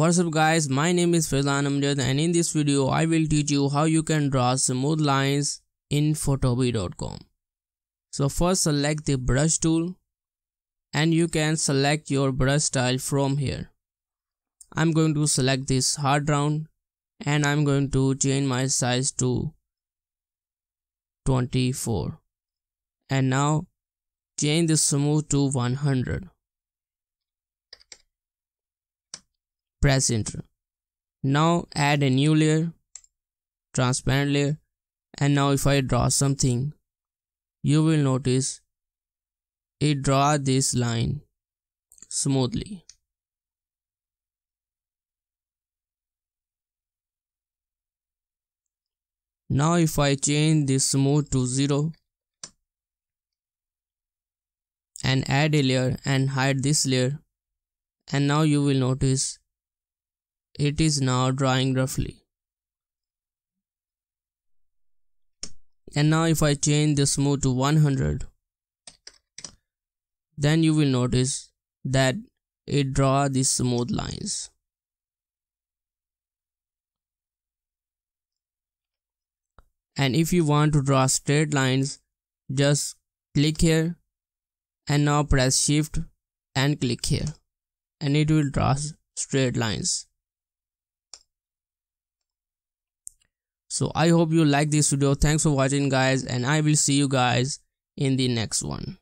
What's up guys, my name is Faizan Amjad and in this video I will teach you how you can draw smooth lines in photobi.com. So first select the brush tool and you can select your brush style from here. I'm going to select this hard round and I'm going to change my size to 24 and now change the smooth to 100 press enter now add a new layer transparent layer and now if I draw something you will notice it draw this line smoothly now if I change this smooth to 0 and add a layer and hide this layer and now you will notice it is now drawing roughly. And now if I change this mode to 100, then you will notice that it draw these smooth lines. And if you want to draw straight lines, just click here and now press shift and click here and it will draw straight lines. so i hope you like this video thanks for watching guys and i will see you guys in the next one